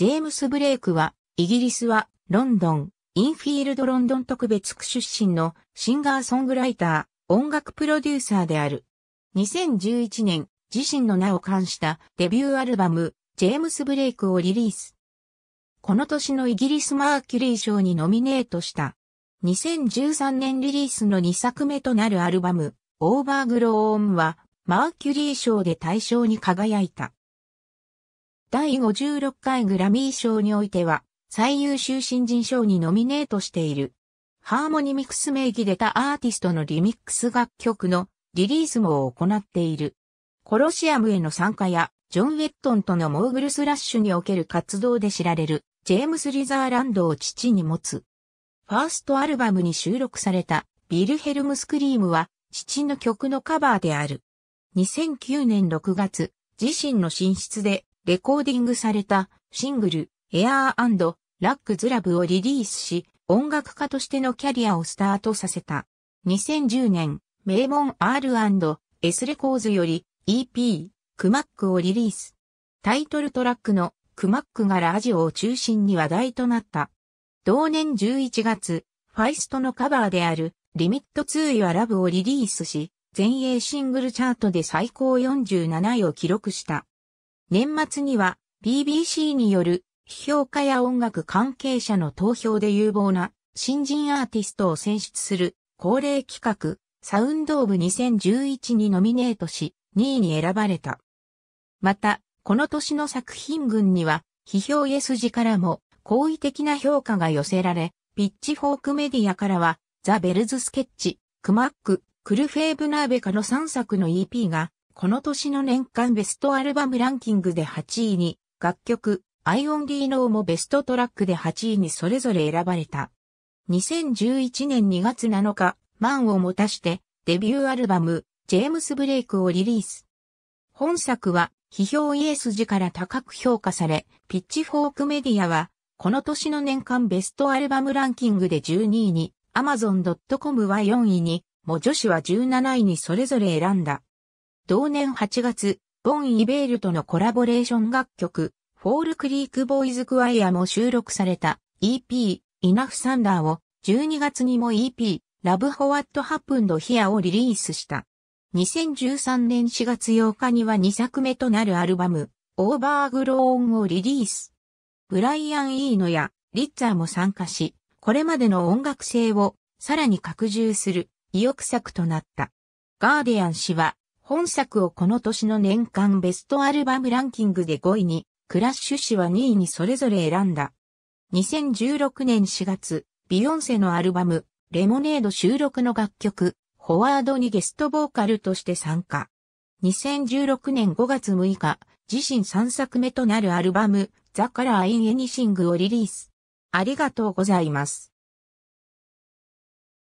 ジェームス・ブレイクは、イギリスは、ロンドン、インフィールドロンドン特別区出身のシンガーソングライター、音楽プロデューサーである。2011年、自身の名を冠したデビューアルバム、ジェームス・ブレイクをリリース。この年のイギリスマーキュリー賞にノミネートした。2013年リリースの2作目となるアルバム、オーバーグローンは、マーキュリー賞で大賞に輝いた。第56回グラミー賞においては、最優秀新人賞にノミネートしている。ハーモニミクス名義でたアーティストのリミックス楽曲のリリースも行っている。コロシアムへの参加や、ジョン・ウェットンとのモーグルスラッシュにおける活動で知られる、ジェームス・リザーランドを父に持つ。ファーストアルバムに収録された、ビルヘルム・スクリームは、父の曲のカバーである。2009年6月、自身の寝室でレコーディングされたシングル、エアーラックズラブをリリースし、音楽家としてのキャリアをスタートさせた。2010年、名門 R&S レコーズより EP、クマックをリリース。タイトルトラックのクマックがラジオを中心に話題となった。同年11月、ファイストのカバーであるリミット2 y はラブをリリースし、全英シングルチャートで最高47位を記録した。年末には BBC による批評家や音楽関係者の投票で有望な新人アーティストを選出する恒例企画サウンドオブ2011にノミネートし2位に選ばれた。また、この年の作品群には批評 S 字からも好意的な評価が寄せられ、ピッチフォークメディアからはザ・ベルズスケッチ、クマック、クルフェーブナーベカの3作の EP がこの年の年間ベストアルバムランキングで8位に、楽曲、アイオンィーノーもベストトラックで8位にそれぞれ選ばれた。2011年2月7日、満を持たしてデビューアルバム、ジェームス・ブレイクをリリース。本作は、批評イエス時から高く評価され、ピッチフォークメディアは、この年の年間ベストアルバムランキングで12位に、amazon.com は4位に、も女子は17位にそれぞれ選んだ。同年8月、ボン・イベールとのコラボレーション楽曲、フォールクリークボーイズ・クワイアも収録された EP、イナフ・サンダーを12月にも EP、ラブ・ホワット・ハプンド・ヒアをリリースした。2013年4月8日には2作目となるアルバム、オーバーグローンをリリース。ブライアン・イーノやリッツァーも参加し、これまでの音楽性をさらに拡充する意欲作となった。ガーディアン氏は本作をこの年の年間ベストアルバムランキングで5位に、クラッシュ氏は2位にそれぞれ選んだ。2016年4月、ビヨンセのアルバム、レモネード収録の楽曲、フォワードにゲストボーカルとして参加。2016年5月6日、自身3作目となるアルバム、ザ・カラー・イン・エニシングをリリース。ありがとうございます。